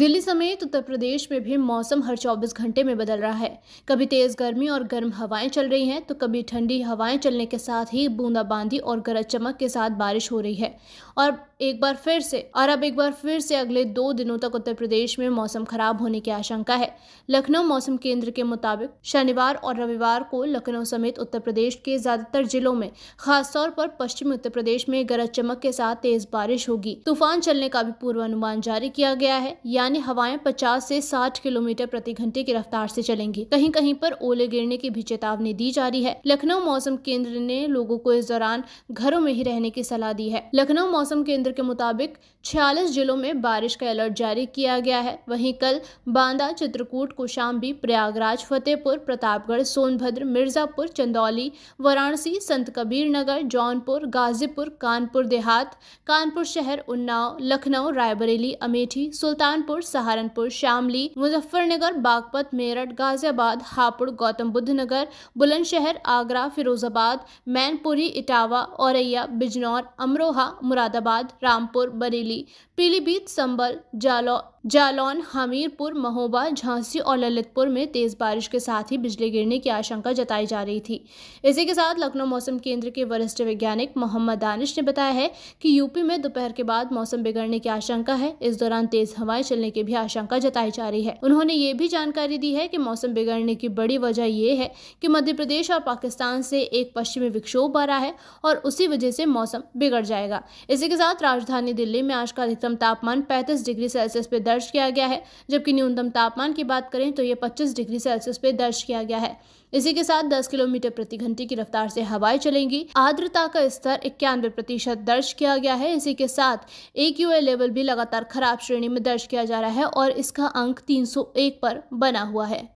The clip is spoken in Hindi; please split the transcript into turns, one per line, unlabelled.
दिल्ली समेत उत्तर प्रदेश में भी मौसम हर 24 घंटे में बदल रहा है कभी तेज गर्मी और गर्म हवाएं चल रही हैं तो कभी ठंडी हवाएं चलने के साथ ही बूंदाबांदी और गरज चमक के साथ बारिश हो रही है और एक बार फिर से और अब एक बार फिर से अगले दो दिनों तक उत्तर प्रदेश में मौसम खराब होने की आशंका है लखनऊ मौसम केंद्र के मुताबिक शनिवार और रविवार को लखनऊ समेत उत्तर प्रदेश के ज्यादातर जिलों में खासतौर पर पश्चिमी उत्तर प्रदेश में गरज चमक के साथ तेज बारिश होगी तूफान चलने का भी पूर्वानुमान जारी किया गया है या यानी हवाएं 50 से 60 किलोमीटर प्रति घंटे की रफ्तार से चलेंगी कहीं कहीं पर ओले गिरने की भी चेतावनी दी जा रही है लखनऊ मौसम केंद्र ने लोगों को इस दौरान घरों में ही रहने की सलाह दी है लखनऊ मौसम केंद्र के मुताबिक छियालीस जिलों में बारिश का अलर्ट जारी किया गया है वहीं कल बांदा चित्रकूट कोशाम्बी प्रयागराज फतेहपुर प्रतापगढ़ सोनभद्र मिर्जापुर चंदौली वाराणसी संत कबीर नगर जौनपुर गाजीपुर कानपुर देहात कानपुर शहर उन्नाव लखनऊ रायबरेली अमेठी सुल्तानपुर सहारनपुर सहारनपुर शामली मुजफ्फरनगर बागपत मेरठ गाजियाबाद हापुड़ गौतम बुद्ध नगर बुलंदशहर आगरा फिरोजाबाद मैनपुरी इटावा औरैया बिजनौर अमरोहा मुरादाबाद रामपुर बरेली पीलीभीत संबल जालौर जालौन हमीरपुर महोबा झांसी और ललितपुर में तेज़ बारिश के साथ ही बिजली गिरने की आशंका जताई जा रही थी इसी के साथ लखनऊ मौसम केंद्र के वरिष्ठ वैज्ञानिक मोहम्मद दानिश ने बताया है कि यूपी में दोपहर के बाद मौसम बिगड़ने की आशंका है इस दौरान तेज़ हवाएं चलने की भी आशंका जताई जा रही है उन्होंने ये भी जानकारी दी है की मौसम बिगड़ने की बड़ी वजह यह है की मध्य प्रदेश और पाकिस्तान से एक पश्चिमी विक्षोभ आ रहा है और उसी वजह से मौसम बिगड़ जाएगा इसी के साथ राजधानी दिल्ली में आज का अधिकतम तापमान पैंतीस डिग्री सेल्सियस पे दर्ज किया गया है जबकि न्यूनतम तापमान की बात करें तो ये पच्चीस डिग्री सेल्सियस पे दर्ज किया गया है इसी के साथ 10 किलोमीटर प्रति घंटे की रफ्तार से हवाएं चलेंगी आर्द्रता का स्तर इक्यानवे प्रतिशत दर्ज किया गया है इसी के साथ ए लेवल भी लगातार खराब श्रेणी में दर्ज किया जा रहा है और इसका अंक 301 पर बना हुआ है